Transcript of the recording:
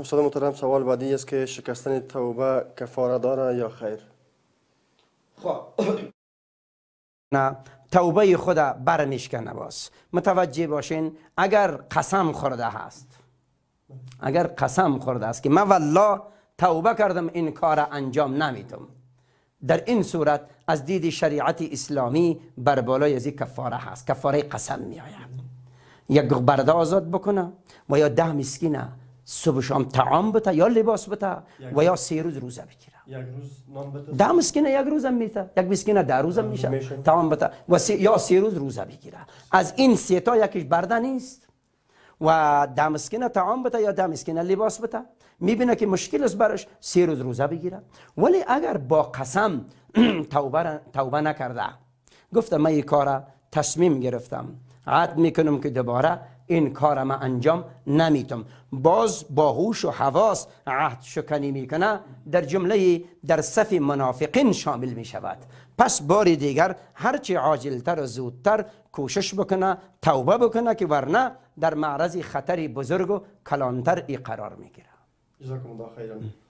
استاد محترم سوال بعدی است که شکستن توبه کفاره داره یا خیر خب نه توبه خود برمیشکنه باز متوجه باشین اگر قسم خورده هست اگر قسم خورده است که من والله توبه کردم این کار انجام نمیدم در این صورت از دید شریعت اسلامی بر بالای از کفاره هست کفاره قسم می آید یک برده آزاد بکنه و یا ده مسکینه صبح شام تعام بتا یا لباس بتا و یا سه روز روزه بگیره یک روز نان بتا یک روزم میته یک مسکینه ده روزم میشه بتا و یا سه روز روزه بگیره از این سه تا یکیش برده نیست و ده مسکینه تعام بتا یا ده لباس بتا میبینه که مشکل است برش سه روز روزه بگیره ولی اگر با قسم توبه توبه نکرده گفته من این کار تصمیم گرفتم عد میکنم که دوباره این کارم انجام نمیتم باز با هوش و حواس عهد شکنی میکنه در جمله در صف منافقین شامل میشود پس بار دیگر هرچی عاجلتر و زودتر کوشش بکنه توبه بکنه که ورنه در معرض خطر بزرگ و کلانتر ای قرار میگیره جزاکم الله